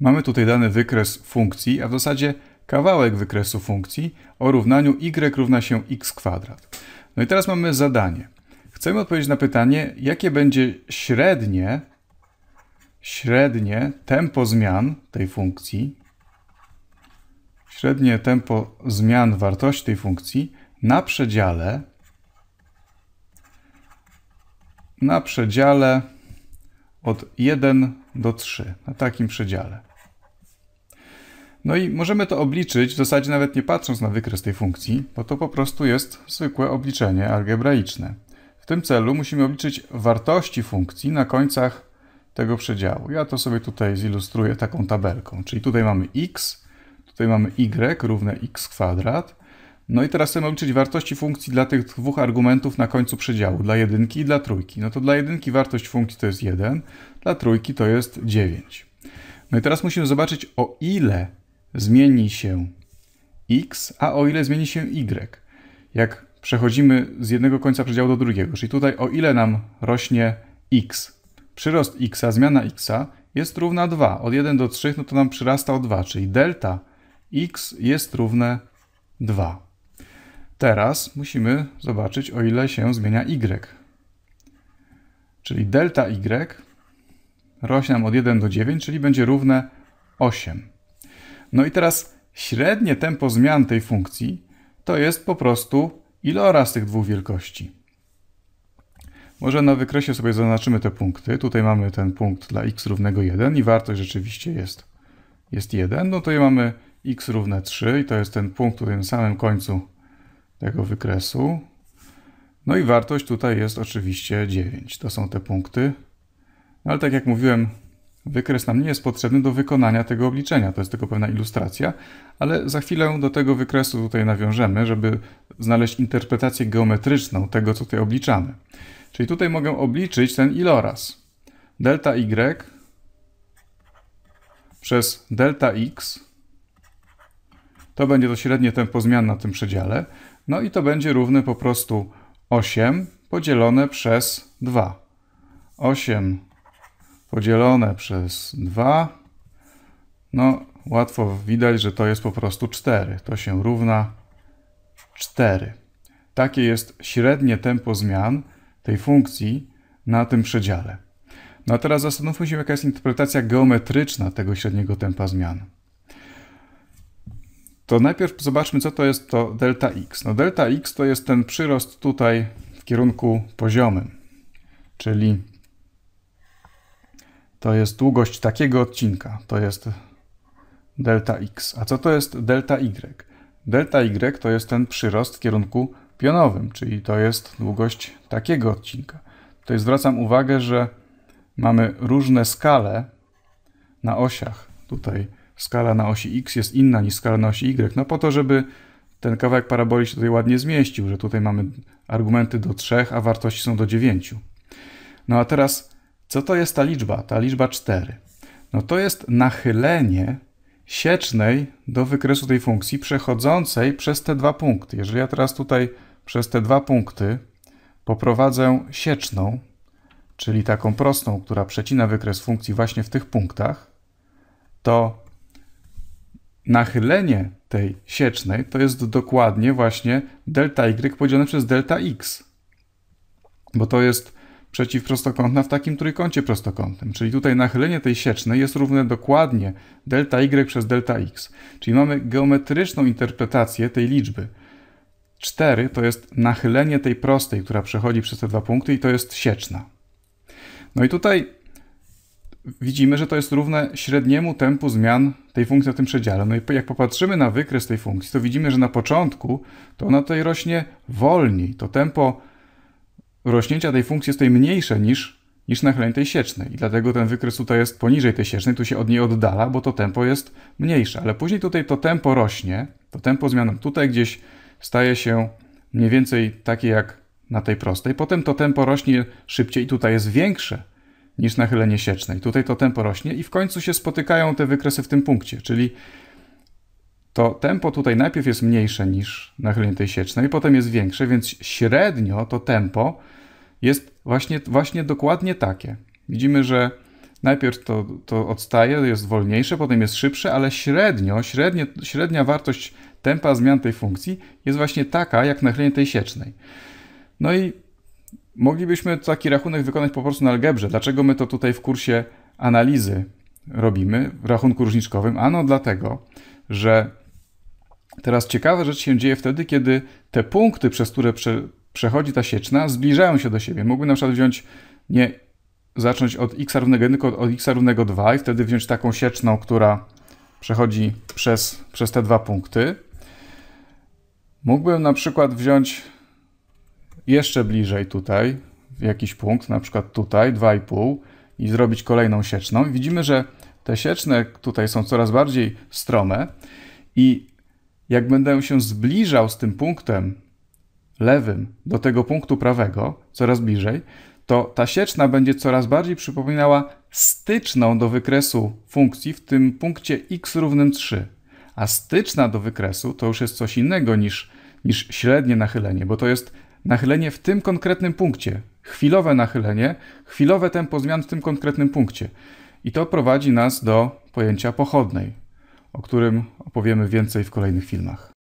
Mamy tutaj dany wykres funkcji, a w zasadzie kawałek wykresu funkcji o równaniu y równa się x kwadrat. No i teraz mamy zadanie. Chcemy odpowiedzieć na pytanie, jakie będzie średnie, średnie tempo zmian tej funkcji, średnie tempo zmian wartości tej funkcji na przedziale na przedziale od 1 do 3, na takim przedziale. No i możemy to obliczyć, w zasadzie nawet nie patrząc na wykres tej funkcji, bo to po prostu jest zwykłe obliczenie algebraiczne. W tym celu musimy obliczyć wartości funkcji na końcach tego przedziału. Ja to sobie tutaj zilustruję taką tabelką, czyli tutaj mamy x, tutaj mamy y równe x kwadrat, no i teraz chcemy obliczyć wartości funkcji dla tych dwóch argumentów na końcu przedziału, dla jedynki i dla trójki. No to dla jedynki wartość funkcji to jest 1, dla trójki to jest 9. No i teraz musimy zobaczyć o ile zmieni się x, a o ile zmieni się y. Jak przechodzimy z jednego końca przedziału do drugiego, czyli tutaj o ile nam rośnie x. Przyrost x, zmiana x jest równa 2. Od 1 do 3 no to nam przyrasta o 2, czyli delta x jest równe 2. Teraz musimy zobaczyć, o ile się zmienia y. Czyli delta y rośnie nam od 1 do 9, czyli będzie równe 8. No i teraz średnie tempo zmian tej funkcji to jest po prostu ilora tych dwóch wielkości. Może na wykresie sobie zaznaczymy te punkty. Tutaj mamy ten punkt dla x równego 1 i wartość rzeczywiście jest, jest 1. No tutaj mamy x równe 3 i to jest ten punkt tutaj na samym końcu tego wykresu. No i wartość tutaj jest oczywiście 9. To są te punkty. No ale tak jak mówiłem, wykres nam nie jest potrzebny do wykonania tego obliczenia. To jest tylko pewna ilustracja, ale za chwilę do tego wykresu tutaj nawiążemy, żeby znaleźć interpretację geometryczną tego, co tutaj obliczamy. Czyli tutaj mogę obliczyć ten iloraz. Delta y przez delta x to będzie to średnie tempo zmian na tym przedziale. No i to będzie równe po prostu 8 podzielone przez 2. 8 podzielone przez 2. No, łatwo widać, że to jest po prostu 4. To się równa 4. Takie jest średnie tempo zmian tej funkcji na tym przedziale. No a teraz zastanówmy się, jaka jest interpretacja geometryczna tego średniego tempa zmian to najpierw zobaczmy, co to jest to delta x. No delta x to jest ten przyrost tutaj w kierunku poziomym, czyli to jest długość takiego odcinka, to jest delta x. A co to jest delta y? Delta y to jest ten przyrost w kierunku pionowym, czyli to jest długość takiego odcinka. Tutaj zwracam uwagę, że mamy różne skale na osiach. Tutaj skala na osi x jest inna niż skala na osi y. No po to, żeby ten kawałek paraboli się tutaj ładnie zmieścił, że tutaj mamy argumenty do 3, a wartości są do 9. No a teraz, co to jest ta liczba, ta liczba 4? No to jest nachylenie siecznej do wykresu tej funkcji przechodzącej przez te dwa punkty. Jeżeli ja teraz tutaj przez te dwa punkty poprowadzę sieczną, czyli taką prostą, która przecina wykres funkcji właśnie w tych punktach, to nachylenie tej siecznej to jest dokładnie właśnie delta y podzielone przez delta x. Bo to jest przeciwprostokątna w takim trójkącie prostokątnym. Czyli tutaj nachylenie tej siecznej jest równe dokładnie delta y przez delta x. Czyli mamy geometryczną interpretację tej liczby. 4 to jest nachylenie tej prostej, która przechodzi przez te dwa punkty i to jest sieczna. No i tutaj widzimy, że to jest równe średniemu tempu zmian tej funkcji na tym przedziale. No i jak popatrzymy na wykres tej funkcji, to widzimy, że na początku to ona tutaj rośnie wolniej. To tempo rośnięcia tej funkcji jest tutaj mniejsze niż, niż nachylenie tej siecznej. I dlatego ten wykres tutaj jest poniżej tej siecznej, tu się od niej oddala, bo to tempo jest mniejsze. Ale później tutaj to tempo rośnie, to tempo zmian tutaj gdzieś staje się mniej więcej takie jak na tej prostej. Potem to tempo rośnie szybciej i tutaj jest większe niż nachylenie sieczne. siecznej. Tutaj to tempo rośnie i w końcu się spotykają te wykresy w tym punkcie, czyli to tempo tutaj najpierw jest mniejsze niż nachylenie tej siecznej, potem jest większe, więc średnio to tempo jest właśnie, właśnie dokładnie takie. Widzimy, że najpierw to, to odstaje, jest wolniejsze, potem jest szybsze, ale średnio, średnie, średnia wartość tempa zmian tej funkcji jest właśnie taka, jak nachylenie tej siecznej. No i Moglibyśmy taki rachunek wykonać po prostu na algebrze. Dlaczego my to tutaj w kursie analizy robimy w rachunku różniczkowym? Ano dlatego, że teraz ciekawa rzecz się dzieje wtedy, kiedy te punkty, przez które prze, przechodzi ta sieczna, zbliżają się do siebie. Mógłbym na przykład wziąć nie zacząć od x równego 1, tylko od x równego 2 i wtedy wziąć taką sieczną, która przechodzi przez, przez te dwa punkty. Mógłbym na przykład wziąć jeszcze bliżej tutaj, w jakiś punkt, na przykład tutaj 2,5 i zrobić kolejną sieczną. widzimy, że te sieczne tutaj są coraz bardziej strome i jak będę się zbliżał z tym punktem lewym do tego punktu prawego, coraz bliżej, to ta sieczna będzie coraz bardziej przypominała styczną do wykresu funkcji w tym punkcie x równym 3. A styczna do wykresu to już jest coś innego niż, niż średnie nachylenie, bo to jest nachylenie w tym konkretnym punkcie, chwilowe nachylenie, chwilowe tempo zmian w tym konkretnym punkcie. I to prowadzi nas do pojęcia pochodnej, o którym opowiemy więcej w kolejnych filmach.